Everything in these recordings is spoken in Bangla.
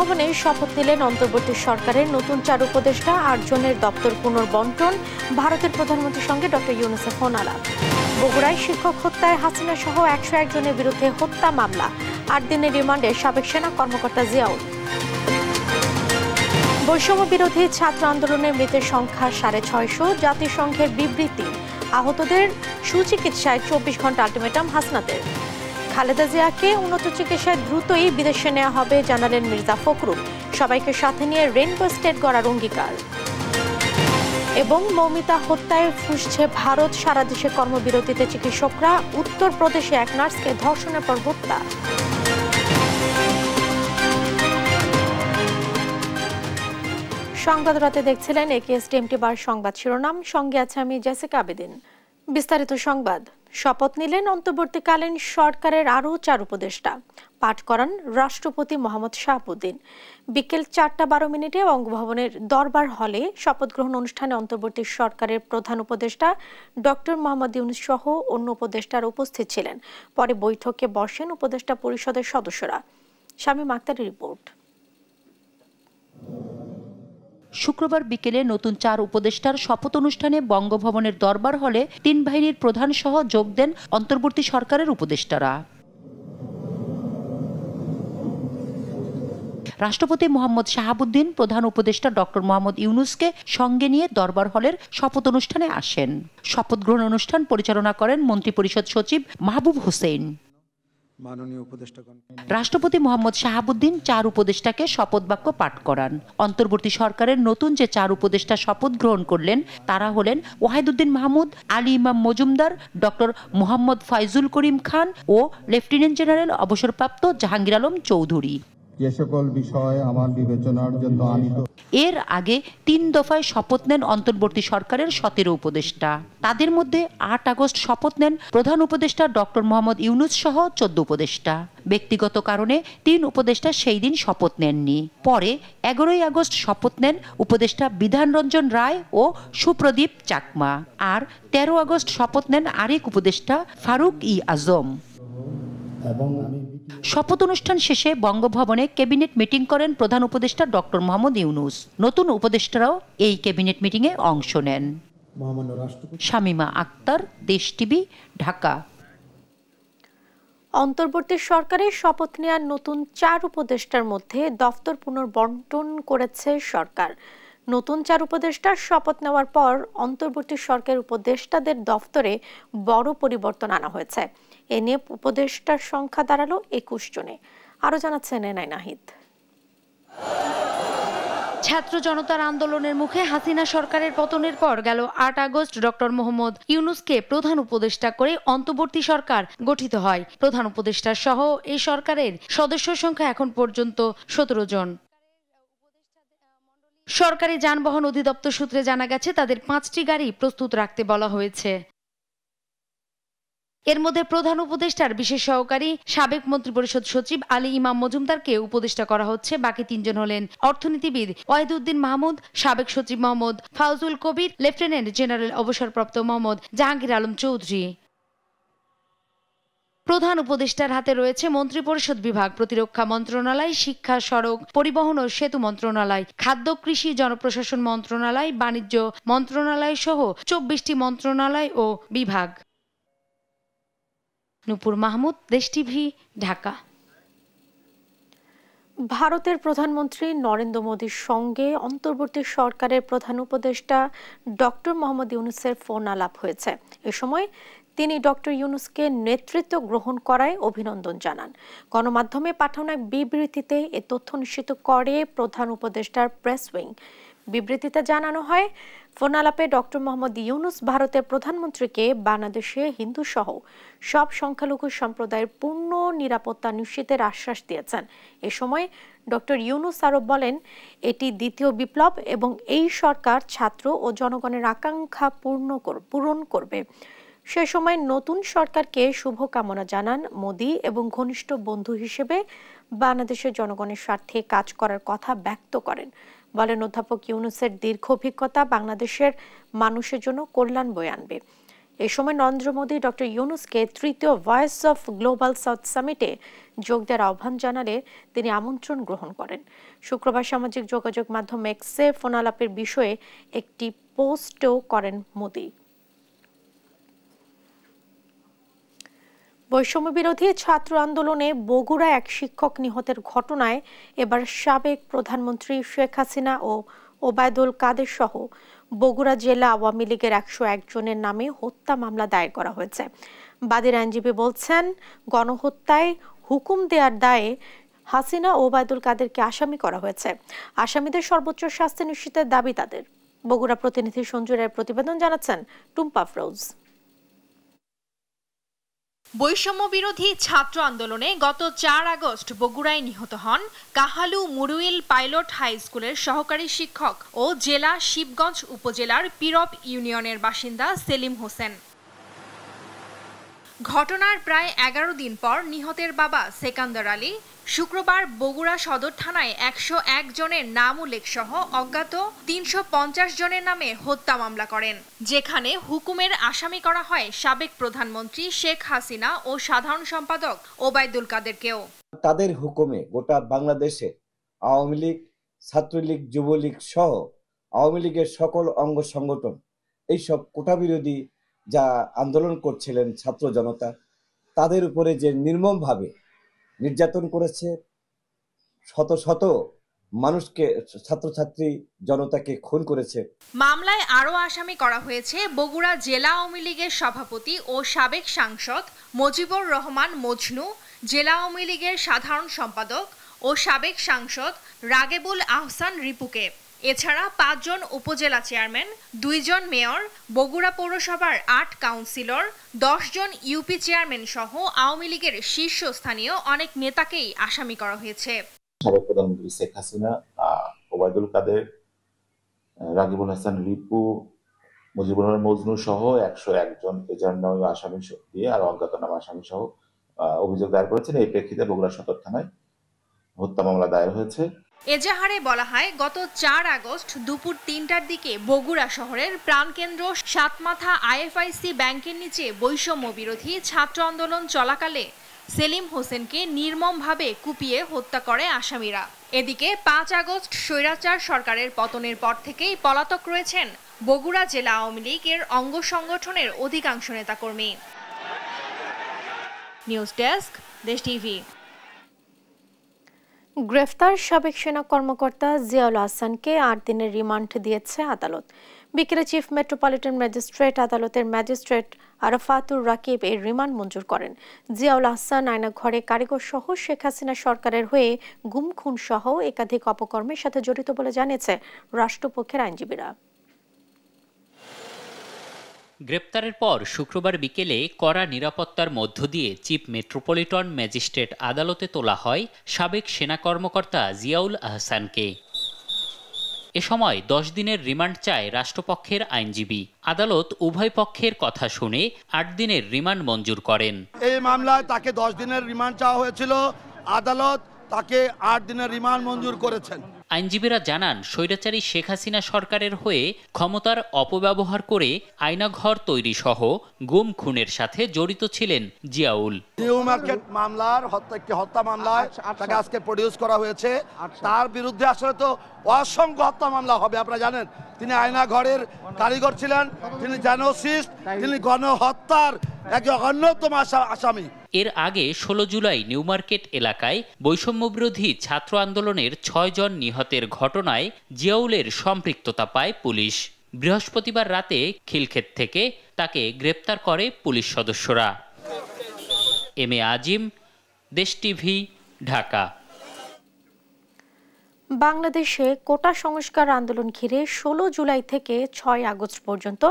ভবনে শপথ নিলেন অন্তর্বর্তী সরকারের নতুন চার উপদেষ্টা আটজনের দপ্তর পুনর্বন্টন ভারতের প্রধানমন্ত্রীর সঙ্গে ডক্টর ইউনিসেফ আলাপ বগুড়ায় শিক্ষক হত্যায় হাসিনা সহ একশো একজনের বিরুদ্ধে হত্যা মামলা আট দিনের রিমান্ডে সাবেক সেনা কর্মকর্তা জিয়াউল বৈষম্য বিরোধী ছাত্র আন্দোলনে মৃতের সংখ্যা সাড়ে ছয়শো জাতিসংঘের বিবৃতি আহতদের সুচিকিৎসায় চব্বিশ ঘন্টা আলটিমেটাম হাসনাতের খালেদা জিয়াকে উন্নত চিকিৎসায় দ্রুতই বিদেশে নেওয়া হবে জানালেন মির্জা ফখরুল সবাইকে সাথে নিয়ে রেনবো স্টেট গড়ার অঙ্গীকার এবং মৌমিতা হত্যায় ফুসছে ভারত সারা দেশে কর্মবিরতিতে চিকিৎসকরা উত্তরপ্রদেশে এক নার্সকে ধর্ষণের পর হত্যা সংবাদ রাতে দেখছিলেন এস ডিএমটি বার সংবাদ শিরোনাম সঙ্গে আছে আমি জেসিকা আবেদিন বিস্তারিত সংবাদ শপথ নিলেন অন্তর্বর্তীকালীন সরকারের আরও চার উপদেষ্টা পাঠ করান রাষ্ট্রপতি মোহাম্মদ শাহাবুদ্দিন বিকেল চারটা বারো মিনিটে বঙ্গভবনের দরবার হলে শপথ গ্রহণ অনুষ্ঠানে অন্তর্বর্তী সরকারের প্রধান উপদেষ্টা ডক্টর মোহাম্মদ ইউনুস সহ অন্য উপদেষ্টার উপস্থিত ছিলেন পরে বৈঠকে বসেন উপদেষ্টা পরিষদের সদস্যরা স্বামী মাক্তারের রিপোর্ট শুক্রবার বিকেলে নতুন চার উপদেষ্টার শপথ অনুষ্ঠানে বঙ্গভবনের দরবার হলে তিন বাহিনীর প্রধান সহ যোগ দেন অন্তর্বর্তী সরকারের উপদেষ্টারা রাষ্ট্রপতি মোহাম্মদ শাহাবুদ্দিন প্রধান উপদেষ্টা ডক্টর মোহাম্মদ ইউনুসকে সঙ্গে নিয়ে দরবার হলের শপথ অনুষ্ঠানে আসেন শপথ গ্রহণ অনুষ্ঠান পরিচালনা করেন মন্ত্রিপরিষদ সচিব মাহবুব হোসেন রাষ্ট্রপতি মোহাম্মদ শাহাবুদ্দিন চার উপদেষ্টাকে শপথ বাক্য পাঠ করান অন্তর্বর্তী সরকারের নতুন যে চার উপদেষ্টা শপথ গ্রহণ করলেন তারা হলেন ওয়াহিদুদ্দিন মাহমুদ আলী ইমাম মজুমদার ডক্টর মোহাম্মদ ফাইজুল করিম খান ও লেফটেন্যান্ট জেনারেল অবসরপ্রাপ্ত জাহাঙ্গীর আলম চৌধুরী যে সকল বিষয় আমার বিবেচনার জন্য আনিত এর আগে তিন দফায় শপথ নেন অন্তর্বর্তী সরকারের সতেরো উপদেষ্টা তাদের মধ্যে আট আগস্ট শপথ নেন প্রধান উপদেষ্টা ডক্টর মোহাম্মদ ইউনুস সহ চোদ্দ উপদেষ্টা ব্যক্তিগত কারণে তিন উপদেষ্টা সেই দিন শপথ নেননি পরে এগারোই আগস্ট শপথ নেন উপদেষ্টা বিধানরঞ্জন রায় ও সুপ্রদীপ চাকমা আর তেরো আগস্ট শপথ নেন আরেক উপদেষ্টা ফারুক ই আজম শপথ অনুষ্ঠান শেষে বঙ্গভবনে ক্যাবিনেট মিটিং করেন প্রধান উপদেষ্টা ডক্টর মোহাম্মদ ইউনুস নতুন উপদেষ্টারাও এই ক্যাবিনেট মিটিংয়ে অংশ নেন শামিমা আক্তার দেশ টিভি ঢাকা অন্তর্বর্তী সরকারের শপথ নেওয়ার নতুন চার উপদেষ্টার মধ্যে দফতর পুনর্বন্টন করেছে সরকার নতুন চার উপদেষ্টার শপথ নেওয়ার পর অন্তর্বর্তী সরকারের উপদেষ্টাদের দফতরে বড় পরিবর্তন আনা হয়েছে এ নিয়ে উপদেষ্টার সংখ্যা দাঁড়ালো একুশ জনে আরও জানাচ্ছেন এনাই নাহিদ ছাত্র জনতার আন্দোলনের মুখে হাসিনা সরকারের পতনের পর গেল আট আগস্ট ডক্টর মোহাম্মদ ইউনুসকে প্রধান উপদেষ্টা করে অন্তর্বর্তী সরকার গঠিত হয় প্রধান উপদেষ্টা সহ এই সরকারের সদস্য সংখ্যা এখন পর্যন্ত সতেরো জন সরকারি যানবাহন অধিদপ্তর সূত্রে জানা গেছে তাদের পাঁচটি গাড়ি প্রস্তুত রাখতে বলা হয়েছে এর মধ্যে প্রধান উপদেষ্টার বিশেষ সহকারী সাবেক মন্ত্রিপরিষদ সচিব আলী ইমাম মজুমদারকে উপদেষ্টা করা হচ্ছে বাকি তিনজন হলেন অর্থনীতিবিদ ওয়াহিদুদ্দিন মাহমুদ সাবেক সচিব মোহাম্মদ ফাউজুল কবির লেফটেন্যান্ট জেনারেল অবসরপ্রাপ্ত মোহাম্মদ জাহাঙ্গীর আলম চৌধুরী প্রধান উপদেষ্টার হাতে রয়েছে মন্ত্রিপরিষদ বিভাগ প্রতিরক্ষা মন্ত্রণালয় শিক্ষা সড়ক পরিবহন ও সেতু মন্ত্রণালয় খাদ্য কৃষি জনপ্রশাসন মন্ত্রণালয় বাণিজ্য মন্ত্রণালয় সহ চব্বিশটি মন্ত্রণালয় ও বিভাগ নূপুর মাহমুদ দেশ টিভি ঢাকা ভারতের প্রধানমন্ত্রী নরেন্দ্র মোদীর সঙ্গে অন্তর্বর্তী সরকারের প্রধান উপদেষ্টা ডক্টর মোহাম্মদ ইউনুসের ফোন আলাপ হয়েছে এ সময় তিনি ডক্টর ইউনুসকে নেতৃত্ব গ্রহণ করায় অভিনন্দন জানান গণমাধ্যমে পাঠানো এক বিবৃতিতে এ তথ্য নিশ্চিত করে প্রধান উপদেষ্টার প্রেস উইং বিবৃতিতে জানানো হয় ফোনালাপে ডক্টর মোহাম্মদ ইউনুস ভারতের প্রধানমন্ত্রীকে বাংলাদেশে হিন্দুসহ সব সংখ্যালঘু সম্প্রদায়ের পূর্ণ নিরাপত্তা নিশ্চিতের আশ্বাস দিয়েছেন এ সময় ডক্টর ইউনুস আরব বলেন এটি দ্বিতীয় বিপ্লব এবং এই সরকার ছাত্র ও জনগণের আকাঙ্ক্ষা পূর্ণ পূরণ করবে সে সময় নতুন সরকারকে শুভকামনা জানান মোদি এবং ঘনিষ্ঠ বন্ধু হিসেবে বাংলাদেশের জনগণের স্বার্থে কাজ করার কথা ব্যক্ত করেন বলেন অধ্যাপক ইউনুসের দীর্ঘ অভিজ্ঞতা বাংলাদেশের মানুষের জন্য কল্যাণ বয়ে আনবে এ সময় নরেন্দ্র মোদী ডক্টর ইউনুসকে তৃতীয় ভয়েস অফ গ্লোবাল সাউথ সামিটে যোগ দেওয়ার আহ্বান জানালে তিনি আমন্ত্রণ গ্রহণ করেন শুক্রবার সামাজিক যোগাযোগ মাধ্যম এক্সে ফোনালাপের বিষয়ে একটি পোস্টও করেন মোদী বৈষম্যবিরোধী ছাত্র আন্দোলনে বগুড়া এক শিক্ষক নিহতের ঘটনায় এবার সাবেক প্রধানমন্ত্রী শেখ হাসিনা ও ওবায়দুল কাদের সহ বগুড়া জেলা আওয়ামী লীগের একশো একজনের নামে হত্যা মামলা দায়ের করা হয়েছে বাদীর আইনজীবী বলছেন গণহত্যায় হুকুম দেওয়ার দায়ে হাসিনা ওবায়দুল কাদেরকে আসামি করা হয়েছে আসামিদের সর্বোচ্চ শাস্তি নিশ্চিতের দাবি তাদের বগুড়া প্রতিনিধি সঞ্জুরের প্রতিবেদন জানাচ্ছেন টুম্পা ফ্রৌজ বৈষম্য বিরোধী ছাত্র আন্দোলনে গত চার আগস্ট বগুড়ায় নিহত হন কাহালু মুরুইল পাইলট হাই স্কুলের সহকারী শিক্ষক ও জেলা শিবগঞ্জ উপজেলার পিরপ ইউনিয়নের বাসিন্দা সেলিম হোসেন ঘটনার প্রায় এগারো দিন পর নিহতের বাবা সেকান্দর আলী শুক্রবার বগুড়া সদর থানায় একশো জনের নাম উল্লেখ সহ অজ্ঞাত তিনশো জনের নামে হত্যা মামলা করেন যেখানে হুকুমের আসামি করা হয় সাবেক প্রধানমন্ত্রী শেখ হাসিনা ও সাধারণ সম্পাদক ওবায়দুল কাদেরকেও তাদের হুকুমে গোটা বাংলাদেশে আওয়ামী লীগ ছাত্রলীগ যুবলীগ সহ আওয়ামী লীগের সকল অঙ্গ সংগঠন এইসব কোটা বিরোধী যা আন্দোলন করছিলেন ছাত্র জনতা তাদের উপরে যে নির্মমভাবে নির্যাতন করেছে শত শত মানুষকে ছাত্রছাত্রী জনতাকে খুন করেছে মামলায় আরও আসামি করা হয়েছে বগুড়া জেলা আওয়ামী লীগের সভাপতি ও সাবেক সাংসদ মজিবুর রহমান মজনু জেলা আওয়ামী লীগের সাধারণ সম্পাদক ও সাবেক সাংসদ রাগেবুল আহসান রিপুকে এছাড়া পাঁচজন উপজেলা চেয়ারম্যান দুইজন মেয়র বগুড়া পৌরসভার আট কাউন্সিলর দশজন ইউপি চেয়ারম্যান সহ আওয়ামী লীগের শীর্ষস্থানীয় অনেক নেতাকেই আসামি করা হয়েছে সাবেক প্রধানমন্ত্রী শেখ হাসিনা ওবায়দুল কাদের রাগিবুল হাসান রিপু মুজিবুর রহমান মজনু সহ একশো একজন এজান্নয় আসামি দিয়ে আর অজ্ঞাতনামা আসামি সহ অভিযোগ দায়ের করেছেন এই প্রেক্ষিতে বগুড়া সদর থানায় হত্যা মামলা দায়ের হয়েছে এজাহারে বলা হয় গত চার আগস্ট দুপুর তিনটার দিকে বগুড়া শহরের প্রাণকেন্দ্র সাতমাথা আইএফআইসি ব্যাংকের নিচে বৈষম্য বিরোধী ছাত্র আন্দোলন চলাকালে সেলিম হোসেনকে নির্মমভাবে কুপিয়ে হত্যা করে আসামিরা এদিকে পাঁচ আগস্ট স্বৈরাচার সরকারের পতনের পর থেকেই পলাতক রয়েছেন বগুড়া জেলা আওয়ামী লীগের অঙ্গ সংগঠনের অধিকাংশ নেতাকর্মী নিউজ ডেস্ক দেশ টিভি গ্রেফতার সাবেক সেনা কর্মকর্তা জিয়াউল হাসানকে আট দিনের রিমান্ড দিয়েছে আদালত বিকেলে চিফ মেট্রোপলিটন ম্যাজিস্ট্রেট আদালতের ম্যাজিস্ট্রেট আরফাতুর রাকিব এর রিমান্ড মঞ্জুর করেন জিয়াউল হাসান আয়না ঘরে কারিগর সহ শেখ হাসিনা সরকারের হয়ে গুম খুন সহ একাধিক অপকর্মের সাথে জড়িত বলে জানিয়েছে রাষ্ট্রপক্ষের আইনজীবীরা গ্রেপ্তারের পর শুক্রবার বিকেলে কড়া নিরাপত্তার মধ্য দিয়ে চিফ মেট্রোপলিটন ম্যাজিস্ট্রেট আদালতে তোলা হয় সাবেক সেনা কর্মকর্তা জিয়াউল আহসানকে এ সময় দশ দিনের রিমান্ড চায় রাষ্ট্রপক্ষের আইনজীবী আদালত উভয় পক্ষের কথা শুনে আট দিনের রিমান্ড মঞ্জুর করেন এই মামলায় তাকে দশ দিনের রিমান্ড চাওয়া হয়েছিল আদালত তাকে আট দিনের রিমান্ড মঞ্জুর করেছেন আইনজীবীরা জানান স্বৈরাচারী শেখ হাসিনা সরকারের হয়ে ক্ষমতার অপব্যবহার করে আয়নাঘর তৈরি সহ গুম খুনের সাথে জড়িত ছিলেন জিয়াউল মার্কেট মামলার হত্যা একটি হত্যা মামলায় আচ্ছা, আচ্ছা। তাকে আজকে প্রডিউস করা হয়েছে আচ্ছা। তার বিরুদ্ধে আসলে তো অসংখ্য হত্যা মামলা হবে আপনারা জানেন তিনি আয়না ঘরের কারিগর ছিলেন তিনি জেনোসিস্ট তিনি গণহত্যার একজন অন্যতম আসামি এর আগে ষোলো জুলাই নিউমার্কেট এলাকায় বৈষম্যবিরোধী ছাত্র আন্দোলনের ছয়জন নিহতের ঘটনায় জিয়াউলের সম্পৃক্ততা পায় পুলিশ বৃহস্পতিবার রাতে খিলক্ষেত থেকে তাকে গ্রেপ্তার করে পুলিশ সদস্যরা এম এ আজিম দেশ টিভি ঢাকা বাংলাদেশে কোটা সংস্কার আন্দোলন ঘিরে ১৬ জুলাই থেকে ছয় আগস্ট পর্যন্ত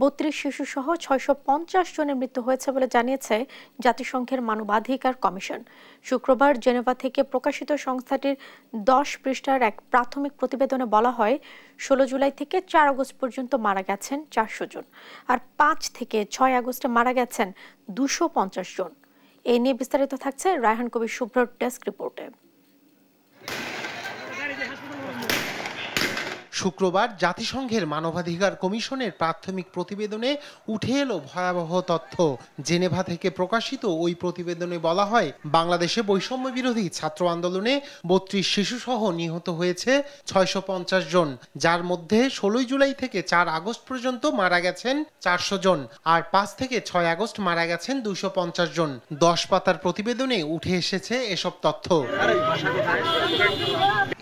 বত্রিশ শিশুসহ ছয়শো পঞ্চাশ জনের মৃত্যু হয়েছে বলে জানিয়েছে জাতিসংঘের মানবাধিকার কমিশন শুক্রবার জেনেভা থেকে প্রকাশিত সংস্থাটির দশ পৃষ্ঠার এক প্রাথমিক প্রতিবেদনে বলা হয় ১৬ জুলাই থেকে চার আগস্ট পর্যন্ত মারা গেছেন চারশো জন আর পাঁচ থেকে ছয় আগস্টে মারা গেছেন দুশো পঞ্চাশ জন এ নিয়ে বিস্তারিত থাকছে রায়হান কবির শুভ্রর ডেস্ক রিপোর্টে শুক্রবার জাতিসংঘের মানবাধিকার কমিশনের প্রাথমিক প্রতিবেদনে উঠে এলো ভয়াবহ তথ্য জেনেভা থেকে প্রকাশিত ওই প্রতিবেদনে বলা হয় বাংলাদেশে বৈষম্য বিরোধী ছাত্র আন্দোলনে বত্রিশ শিশুসহ নিহত হয়েছে ছয়শো জন যার মধ্যে ষোলোই জুলাই থেকে চার আগস্ট পর্যন্ত মারা গেছেন চারশো জন আর পাঁচ থেকে ছয় আগস্ট মারা গেছেন দুশো জন দশ পাতার প্রতিবেদনে উঠে এসেছে এসব তথ্য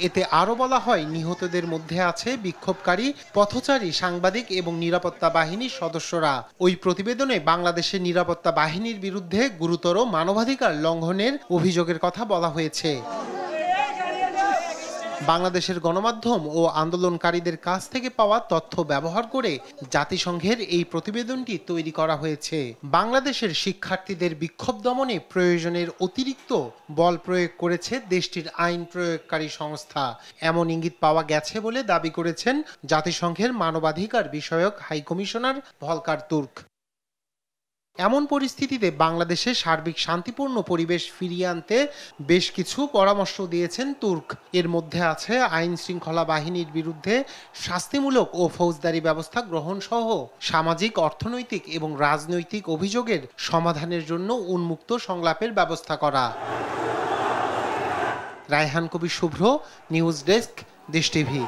এতে আরও বলা হয় নিহতদের মধ্যে আছে আছে বিক্ষোভকারী পথচারী সাংবাদিক এবং নিরাপত্তা বাহিনীর সদস্যরা ওই প্রতিবেদনে বাংলাদেশের নিরাপত্তা বাহিনীর বিরুদ্ধে গুরুতর মানবাধিকার লঙ্ঘনের অভিযোগের কথা বলা হয়েছে বাংলাদেশের গণমাধ্যম ও আন্দোলনকারীদের কাছ থেকে পাওয়া তথ্য ব্যবহার করে জাতিসংঘের এই প্রতিবেদনটি তৈরি করা হয়েছে বাংলাদেশের শিক্ষার্থীদের বিক্ষোভ দমনে প্রয়োজনের অতিরিক্ত বল প্রয়োগ করেছে দেশটির আইন প্রয়োগকারী সংস্থা এমন ইঙ্গিত পাওয়া গেছে বলে দাবি করেছেন জাতিসংঘের মানবাধিকার বিষয়ক হাইকমিশনার ভলকার তুর্ক এমন পরিস্থিতিতে বাংলাদেশে সার্বিক শান্তিপূর্ণ পরিবেশ ফিরিয়ে আনতে বেশ কিছু পরামর্শ দিয়েছেন তুর্ক এর মধ্যে আছে আইন শৃঙ্খলা বাহিনীর বিরুদ্ধে শাস্তিমূলক ও ফৌজদারি ব্যবস্থা গ্রহণ সহ সামাজিক অর্থনৈতিক এবং রাজনৈতিক অভিযোগের সমাধানের জন্য উন্মুক্ত সংলাপের ব্যবস্থা করা Raihan Kabi Shuvro news desk Desh TV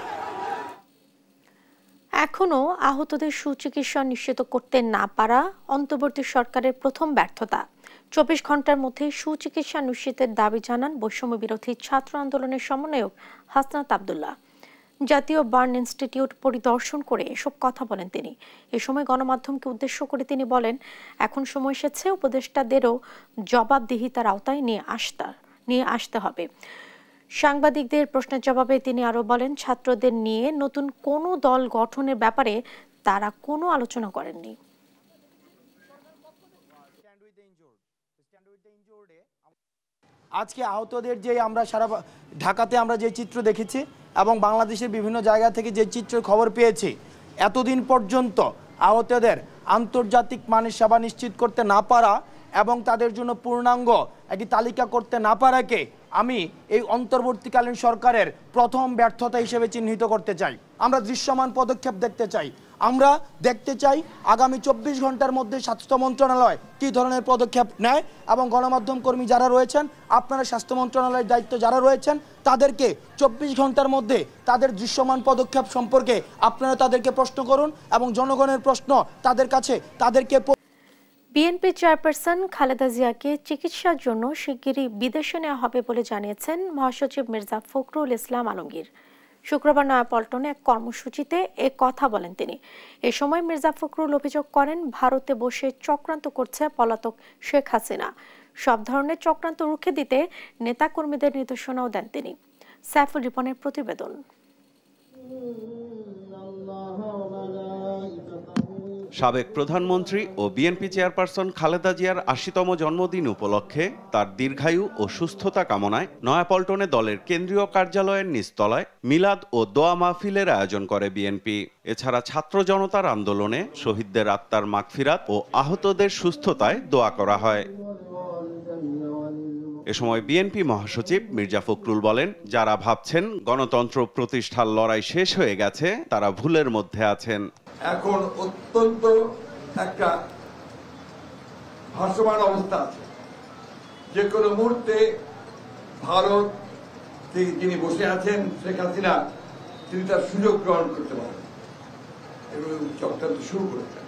এখনও আহতদের সুচিকিৎসা নিশ্চিত করতে না পারা অন্তর্বর্তী সরকারের প্রথম ব্যর্থতা চব্বিশ ঘন্টার মধ্যে সুচিকিৎসা নিশ্চিতের দাবি জানান বৈষম্য বিরোধী ছাত্র আন্দোলনের সমন্বয়ক হাসনাত আবদুল্লাহ জাতীয় বার্ন ইনস্টিটিউট পরিদর্শন করে এসব কথা বলেন তিনি এ সময় গণমাধ্যমকে উদ্দেশ্য করে তিনি বলেন এখন সময় এসেছে উপদেষ্টাদেরও জবাবদিহিতার আওতায় নিয়ে আসতে নিয়ে আসতে হবে সাংবাদিকদের প্রশ্নের জবাবে তিনি আরও বলেন ছাত্রদের নিয়ে নতুন কোনো দল গঠনের ব্যাপারে তারা কোনো আলোচনা করেননি আজকে আহতদের যে আমরা সারা ঢাকাতে আমরা যে চিত্র দেখেছি এবং বাংলাদেশের বিভিন্ন জায়গা থেকে যে চিত্র খবর পেয়েছি এতদিন পর্যন্ত আহতদের আন্তর্জাতিক মানের সেবা নিশ্চিত করতে না পারা এবং তাদের জন্য পূর্ণাঙ্গ একটি তালিকা করতে না পারাকে আমি এই অন্তর্বর্তীকালীন সরকারের প্রথম ব্যর্থতা হিসেবে চিহ্নিত করতে চাই আমরা দৃশ্যমান পদক্ষেপ দেখতে চাই আমরা দেখতে চাই আগামী চব্বিশ ঘন্টার মধ্যে স্বাস্থ্য মন্ত্রণালয় কী ধরনের পদক্ষেপ নেয় এবং গণমাধ্যম কর্মী যারা রয়েছেন আপনারা স্বাস্থ্য মন্ত্রণালয়ের দায়িত্ব যারা রয়েছেন তাদেরকে চব্বিশ ঘন্টার মধ্যে তাদের দৃশ্যমান পদক্ষেপ সম্পর্কে আপনারা তাদেরকে প্রশ্ন করুন এবং জনগণের প্রশ্ন তাদের কাছে তাদেরকে বিএনপি চেয়ারপারসন খালেদা জিয়াকে চিকিৎসার জন্য শিগগিরই বিদেশে নেওয়া হবে বলে জানিয়েছেন মহাসচিব মির্জা ফখরুল ইসলাম আলমগীর শুক্রবার নয়াপল্টনে এক কর্মসূচিতে এ কথা বলেন তিনি এ সময় মির্জা ফখরুল অভিযোগ করেন ভারতে বসে চক্রান্ত করছে পলাতক শেখ হাসিনা সব ধরনের চক্রান্ত রুখে দিতে নেতাকর্মীদের নির্দেশনাও দেন তিনি সাইফুল রিপনের প্রতিবেদন সাবেক প্রধানমন্ত্রী ও বিএনপি চেয়ারপারসন খালেদা জিয়ার আশিতম জন্মদিন উপলক্ষে তার দীর্ঘায়ু ও সুস্থতা কামনায় নয়াপল্টনে দলের কেন্দ্রীয় কার্যালয়ের নিস্তলায় মিলাদ ও দোয়া মাহফিলের আয়োজন করে বিএনপি এছাড়া ছাত্র জনতার আন্দোলনে শহীদদের আত্মার মাগফিরাত ও আহতদের সুস্থতায় দোয়া করা হয় এ সময় বিএনপি মহাসচিব মির্জা ফখরুল বলেন যারা ভাবছেন গণতন্ত্র প্রতিষ্ঠার লড়াই শেষ হয়ে গেছে তারা ভুলের মধ্যে আছেন এখন অত্যন্ত একটা ভাসমান অবস্থা আছে যে কোনো মুহূর্তে ভারত থেকে যিনি বসে আছেন শেখ হাসিনা তিনি তার সুযোগ গ্রহণ করতে পারেন এবং চক্রান্ত শুরু করেছেন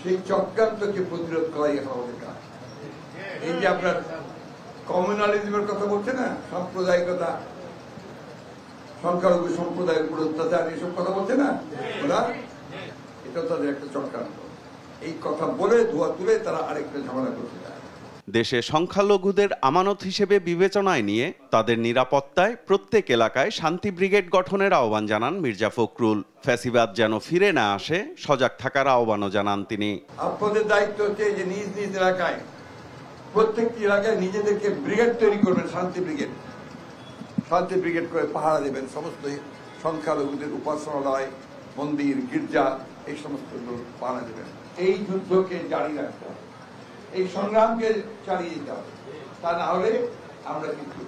সেই চক্রান্তকে প্রতিরোধ করাই এখন আমাদের কাজ এই যে আপনার কমিউনালিজমের কথা বলছে না সাম্প্রদায়িকতা সংখ্যালঘু সম্প্রদায়ের উপরে অত্যাচার এইসব কথা বলছে না ওরা এটা তাদের একটা চক্রান্ত এই কথা বলে ধোয়া তুলে তারা আরেকটা ঝামেলা করছে দেশে সংখ্যালঘুদের আমানত হিসেবে বিবেচনায় নিয়ে তাদের নিরাপত্তায় প্রত্যেক এলাকায় শান্তি ব্রিগেড গঠনের আহ্বান জানান মির্জা ফখরুল ফ্যাসিবাদ যেন ফিরে না আসে সজাগ থাকার আহ্বানও জানান তিনি আপনাদের দায়িত্ব হচ্ছে যে নিজ নিজ এলাকায় প্রত্যেকটি এলাকায় নিজেদেরকে ব্রিগেড তৈরি করবেন শান্তি ব্রিগেড শান্তি ব্রিগেড করে পাহারা দেবেন সমস্ত সংখ্যালঘুদের উপাসনালয় মন্দির গির্জা এই সমস্ত পাহারা দেবেন এই যুদ্ধকে জারি রাখতে হবে এই সংগ্রামকে চালিয়ে যেতে হবে তা না হলে আমরা কিন্তু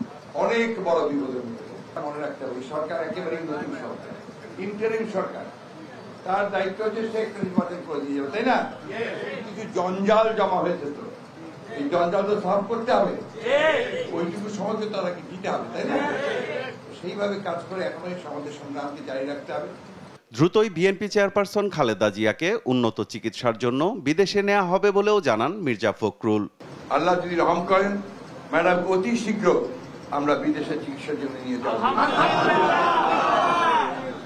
অনেক বড় বিপদের মধ্যে মনে রাখতে হবে সরকার একেবারে নতুন সরকার ইন্টারিম সরকার তার দায়িত্ব হচ্ছে সে একটা নির্বাচন করে দিয়ে যাবে তাই না কিছু জঞ্জাল জমা হয়েছে তো এই জঞ্জাল তো সলভ করতে হবে ওইটুকু সময় তাদেরকে দিতে হবে তাই না সেইভাবে কাজ করে এখন এই সমাজের সংগ্রামকে জারি রাখতে হবে দ্রুতই বিএনপি চেয়ারপারসন খালেদা জিয়াকে উন্নত চিকিৎসার জন্য বিদেশে নেওয়া হবে বলেও জানান মির্জা ফখরুল আল্লাহ যদি রহম করেন ম্যাডাম অতি শীঘ্র আমরা বিদেশে চিকিৎসার জন্য নিয়ে যাব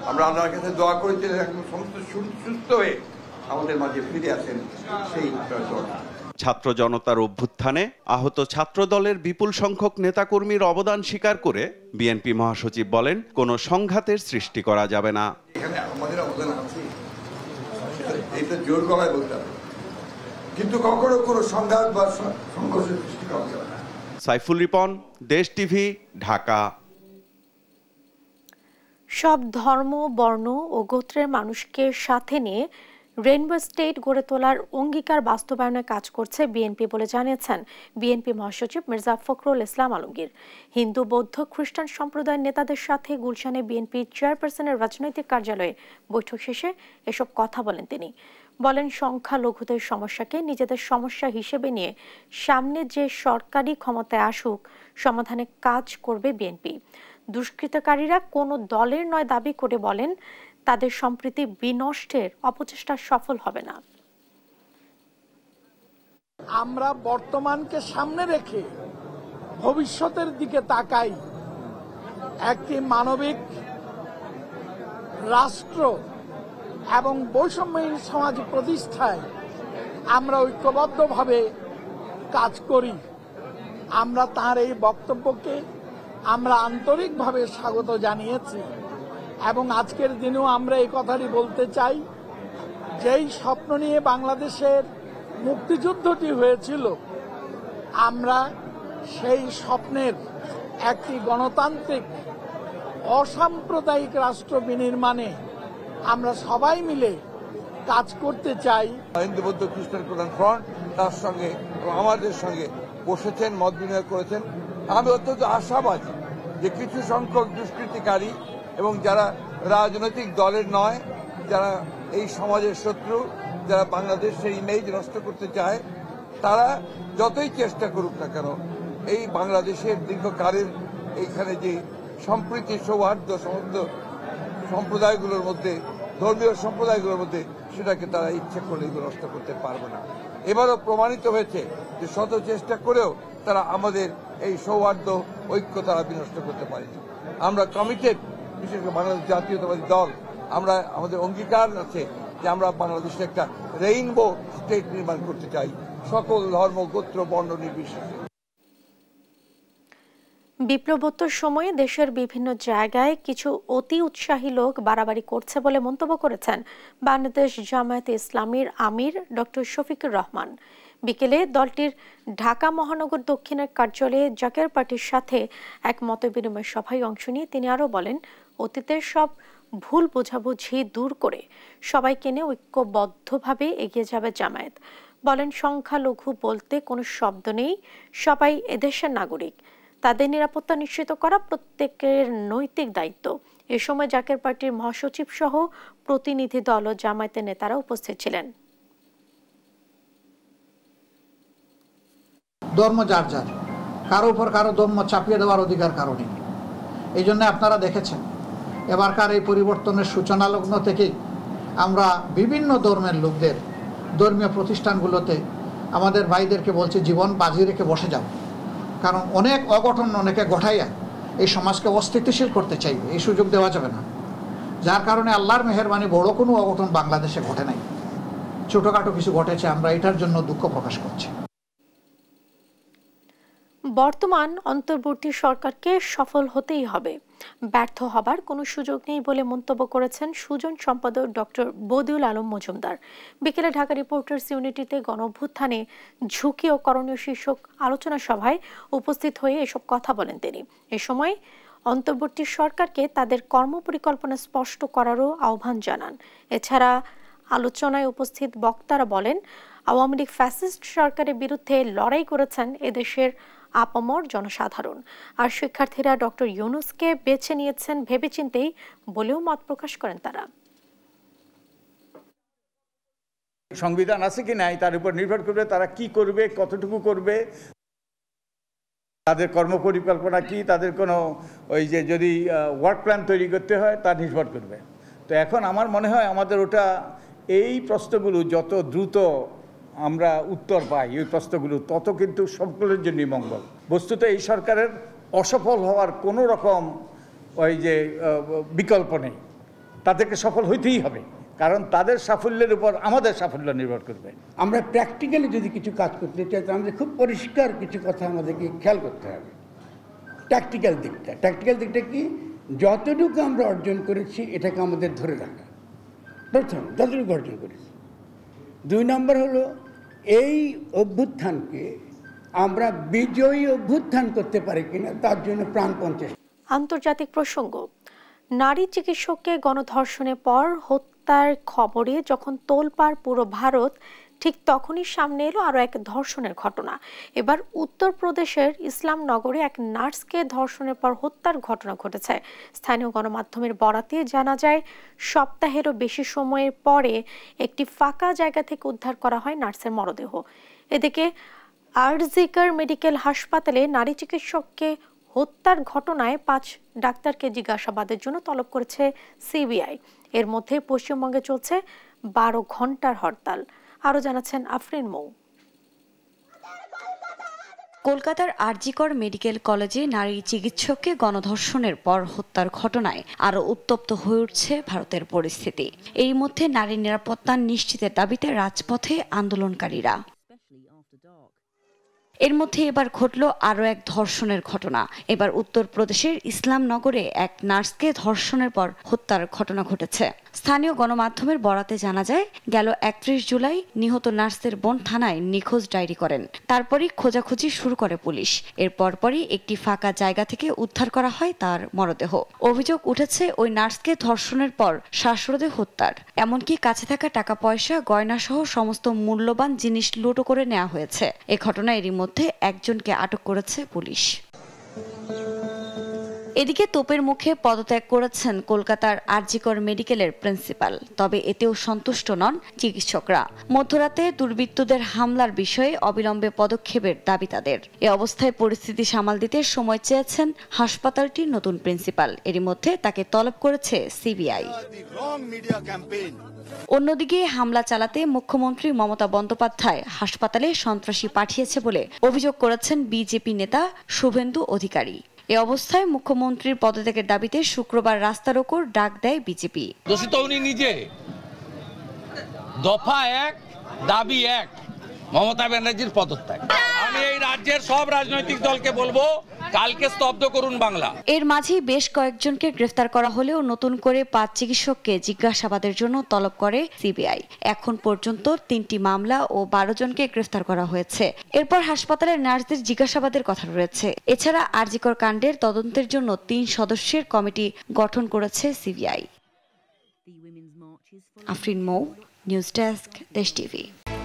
আমরা আল্লাহর কাছে দোয়া করেছি এখন সমস্ত সুস্থ হয়ে আমাদের মাঝে ফিরে আসেন সেই ছাত্র জনতার অভ্যুত্থানে আহত ছাত্র দলের বিপুল সংখ্যক নেতাকর্মীর অবদান স্বীকার করে বিএনপি মহাসচিব বলেন কোনো সংঘাতের সৃষ্টি করা যাবে না এখানে আমাদের অবদান আছে এটা জোর গলায় বলতে কিন্তু কখনো কোনো সংঘাত বা সংঘর্ষের সৃষ্টি করা যাবে না সাইফুল রিপন দেশ টিভি ঢাকা সব ধর্ম বর্ণ ও গোত্রের মানুষকে সাথে নিয়ে রেনবো স্টেট গড়ে তোলার অঙ্গীকার বাস্তবায়নে কাজ করছে বিএনপি বলে জানিয়েছেন বিএনপি মহাসচিব মির্জা ফখরুল ইসলাম আলমগীর হিন্দু বৌদ্ধ খ্রিস্টান সম্প্রদায়ের নেতাদের সাথে গুলশানে বিএনপি চেয়ারপারসনের রাজনৈতিক কার্যালয়ে বৈঠক শেষে এসব কথা বলেন তিনি বলেন সংখ্যালঘুদের সমস্যাকে নিজেদের সমস্যা হিসেবে নিয়ে সামনে যে সরকারি ক্ষমতায় আসুক সমাধানে কাজ করবে বিএনপি দুষ্কৃতকারীরা কোনো দলের নয় দাবি করে বলেন তাদের সম্প্রীতি বিনষ্টের অপচেষ্টা সফল হবে না আমরা বর্তমানকে সামনে রেখে ভবিষ্যতের দিকে তাকাই একটি মানবিক রাষ্ট্র এবং বৈষম্যহীন সমাজ প্রতিষ্ঠায় আমরা ঐক্যবদ্ধভাবে কাজ করি আমরা তার এই বক্তব্যকে আমরা আন্তরিকভাবে স্বাগত জানিয়েছি এবং আজকের দিনেও আমরা এই কথাটি বলতে চাই যেই স্বপ্ন নিয়ে বাংলাদেশের মুক্তিযুদ্ধটি হয়েছিল আমরা সেই স্বপ্নের একটি গণতান্ত্রিক অসাম্প্রদায়িক রাষ্ট্র বিনির্মাণে আমরা সবাই মিলে কাজ করতে চাই হিন্দু বৌদ্ধ খ্রিস্টান প্রধান ফ্রন্ট তার সঙ্গে আমাদের সঙ্গে বসেছেন মত বিনিময় করেছেন আমি অত্যন্ত আশাবাদী যে কিছু সংখ্যক দুষ্কৃতিকারী এবং যারা রাজনৈতিক দলের নয় যারা এই সমাজের শত্রু যারা বাংলাদেশের ইমেজ নষ্ট করতে চায় তারা যতই চেষ্টা করুক না কেন এই বাংলাদেশের দীর্ঘকালের এইখানে যে সম্প্রীতি সৌহার্দ্য সমস্ত সম্প্রদায়গুলোর মধ্যে ধর্মীয় সম্প্রদায়গুলোর মধ্যে সেটাকে তারা ইচ্ছে করলে নষ্ট করতে পারবে না এবারও প্রমাণিত হয়েছে যে শত চেষ্টা করেও তারা আমাদের এই সৌহার্দ্য ঐক্য তারা বিনষ্ট করতে পারেনি আমরা কমিটেড বিশেষ করে বাংলাদেশ জাতীয়তাবাদী দল আমরা আমাদের অঙ্গীকার আছে যে আমরা বাংলাদেশে একটা রেইনবো স্টেট নির্মাণ করতে চাই সকল ধর্ম গোত্র বর্ণ নির্বিশেষে বিপ্লবোত্তর সময়ে দেশের বিভিন্ন জায়গায় কিছু অতি উৎসাহী লোক বাড়াবাড়ি করছে বলে মন্তব্য করেছেন বাংলাদেশ জামায়াতে ইসলামীর আমির ডক্টর শফিকুর রহমান বিকেলে দলটির ঢাকা মহানগর দক্ষিণের কার্যালয়ে জাকের পার্টির সাথে এক মতবিনিময় সভায় অংশ নিয়ে তিনি আরও বলেন অতীতের সব ভুল বোঝাবুঝি দূর করে সবাইকে নিয়ে ঐক্যবদ্ধভাবে এগিয়ে যাবে জামায়াত বলেন সংখ্যালঘু বলতে কোনো শব্দ নেই সবাই এদেশের নাগরিক তাদের নিরাপত্তা নিশ্চিত করা প্রত্যেকের নৈতিক দায়িত্ব এ সময় জাকের পার্টির মহাসচিব সহ প্রতিনিধি দল ও জামায়াতের নেতারা উপস্থিত ছিলেন ধর্ম যার যার কারো উপর কারো ধর্ম চাপিয়ে দেওয়ার অধিকার কারণে এই জন্য আপনারা দেখেছেন এবারকার এই পরিবর্তনের সূচনা লগ্ন থেকেই আমরা বিভিন্ন ধর্মের লোকদের ধর্মীয় প্রতিষ্ঠানগুলোতে আমাদের ভাইদেরকে বলছে জীবন বাজি রেখে বসে যাও কারণ অনেক অগঠন অনেকে ঘটাইয়া এই সমাজকে অস্থিতিশীল করতে চাইবে এই সুযোগ দেওয়া যাবে না যার কারণে আল্লাহর মেহরবানি বড় কোনো অঘটন বাংলাদেশে ঘটে নাই ছোটোখাটো কিছু ঘটেছে আমরা এটার জন্য দুঃখ প্রকাশ করছি বর্তমান অন্তর্বর্তী সরকারকে সফল হতেই হবে ব্যর্থ হবার কোনো সুযোগ নেই বলে মন্তব্য করেছেন সুজন সম্পাদক ডক্টর বদিউল আলম মজুমদার বিকেলে ঢাকা রিপোর্টার্স ইউনিটিতে গণভূত্থানে ঝুঁকি ও করণীয় শীর্ষক আলোচনা সভায় উপস্থিত হয়ে এসব কথা বলেন তিনি এ সময় অন্তর্বর্তী সরকারকে তাদের কর্মপরিকল্পনা স্পষ্ট করারও আহ্বান জানান এছাড়া আলোচনায় উপস্থিত বক্তারা বলেন আওয়ামী লীগ ফ্যাসিস্ট সরকারের বিরুদ্ধে লড়াই করেছেন এদেশের আপামর জনসাধারণ আর শিক্ষার্থীরা ডক্টর ইউনুসকে বেছে নিয়েছেন ভেবেচিন্তেই বলেও মত প্রকাশ করেন তারা সংবিধান আছে কি নাই তার উপর নির্ভর করবে তারা কি করবে কতটুকু করবে তাদের কর্ম পরিকল্পনা কি তাদের কোনো ওই যে যদি ওয়ার্ক প্ল্যান তৈরি করতে হয় তা নির্ভর করবে তো এখন আমার মনে হয় আমাদের ওটা এই প্রশ্নগুলো যত দ্রুত আমরা উত্তর পাই ওই প্রশ্নগুলো তত কিন্তু সকলের জন্যই মঙ্গল বস্তুত এই সরকারের অসফল হওয়ার কোনো রকম ওই যে বিকল্প নেই তাদেরকে সফল হইতেই হবে কারণ তাদের সাফল্যের উপর আমাদের সাফল্য নির্ভর করবে আমরা প্র্যাকটিক্যালি যদি কিছু কাজ করতে চাই তো আমাদের খুব পরিষ্কার কিছু কথা আমাদেরকে খেয়াল করতে হবে প্র্যাকটিক্যাল দিকটা প্র্যাকটিক্যাল দিকটা কি যতটুকু আমরা অর্জন করেছি এটাকে আমাদের ধরে রাখা প্রথম যতটুকু অর্জন করেছি দুই নম্বর হলো এই অভ্যুত্থানকে আমরা বিজয়ী অভ্যুত্থান করতে পারি কিনা তার জন্য প্রাণপণ চেষ্টা আন্তর্জাতিক প্রসঙ্গ নারী চিকিৎসককে গণধর্ষণের পর হত্যার খবরে যখন তোলপাড় পুরো ভারত ঠিক তখনই সামনে এলো আরও এক ধর্ষণের ঘটনা এবার উত্তরপ্রদেশের ইসলামনগরে এক নার্সকে ধর্ষণের পর হত্যার ঘটনা ঘটেছে স্থানীয় গণমাধ্যমের বরাতে জানা যায় সপ্তাহেরও বেশি সময়ের পরে একটি ফাঁকা জায়গা থেকে উদ্ধার করা হয় নার্সের মরদেহ এদিকে আরজিকার মেডিকেল হাসপাতালে নারী চিকিৎসককে হত্যার ঘটনায় পাঁচ ডাক্তারকে জিজ্ঞাসাবাদের জন্য তলব করেছে সিবিআই এর মধ্যে পশ্চিমবঙ্গে চলছে বারো ঘন্টার হরতাল আরও জানাচ্ছেন আফরিন মৌ কলকাতার আরজিকর মেডিকেল কলেজে নারী চিকিৎসককে গণধর্ষণের পর হত্যার ঘটনায় আরও উত্তপ্ত হয়ে উঠছে ভারতের পরিস্থিতি এই মধ্যে নারী নিরাপত্তা নিশ্চিতের দাবিতে রাজপথে আন্দোলনকারীরা এর মধ্যে এবার ঘটল আরও এক ধর্ষণের ঘটনা এবার উত্তরপ্রদেশের ইসলামনগরে এক নার্সকে ধর্ষণের পর হত্যার ঘটনা ঘটেছে স্থানীয় গণমাধ্যমের বরাতে জানা যায় গেল একত্রিশ জুলাই নিহত নার্সের বোন থানায় নিখোঁজ ডায়েরি করেন তারপরই খোঁজাখুঁজি শুরু করে পুলিশ এর পরপরই একটি ফাঁকা জায়গা থেকে উদ্ধার করা হয় তার মরদেহ অভিযোগ উঠেছে ওই নার্সকে ধর্ষণের পর শ্বাসরোধে হত্যার এমনকি কাছে থাকা টাকা পয়সা গয়নাসহ সমস্ত মূল্যবান জিনিস লুটো করে নেওয়া হয়েছে এ ঘটনা এরই মধ্যে একজনকে আটক করেছে পুলিশ এদিকে তোপের মুখে পদত্যাগ করেছেন কলকাতার আরজিকর মেডিকেলের প্রিন্সিপাল তবে এতেও সন্তুষ্ট নন চিকিৎসকরা মধ্যরাতে দুর্বৃত্তদের হামলার বিষয়ে অবিলম্বে পদক্ষেপের দাবি তাদের এ অবস্থায় পরিস্থিতি সামাল দিতে সময় চেয়েছেন হাসপাতালটির নতুন প্রিন্সিপাল এরই মধ্যে তাকে তলব করেছে সিবিআই অন্যদিকে হামলা চালাতে মুখ্যমন্ত্রী মমতা বন্দ্যোপাধ্যায় হাসপাতালে সন্ত্রাসী পাঠিয়েছে বলে অভিযোগ করেছেন বিজেপি নেতা শুভেন্দু অধিকারী এ অবস্থায় মুখ্যমন্ত্রীর পদত্যাগের দাবিতে শুক্রবার রাস্তার ওপর ডাক দেয় বিজেপি দোষী উনি নিজে দফা এক দাবি এক মমতা ব্যানার্জির পদত্যাগ আমি এই রাজ্যের সব রাজনৈতিক দলকে বলবো কালকে স্তব্ধ করুন বাংলা এর মাঝেই বেশ কয়েকজনকে গ্রেফতার করা হলেও নতুন করে পাঁচ চিকিৎসককে জিজ্ঞাসাবাদের জন্য তলব করে সিবিআই এখন পর্যন্ত তিনটি মামলা ও বারো জনকে গ্রেফতার করা হয়েছে এরপর হাসপাতালের নার্সদের জিজ্ঞাসাবাদের কথা রয়েছে এছাড়া আরজিকর কাণ্ডের তদন্তের জন্য তিন সদস্যের কমিটি গঠন করেছে CBI Afrin Mou news desk Desh TV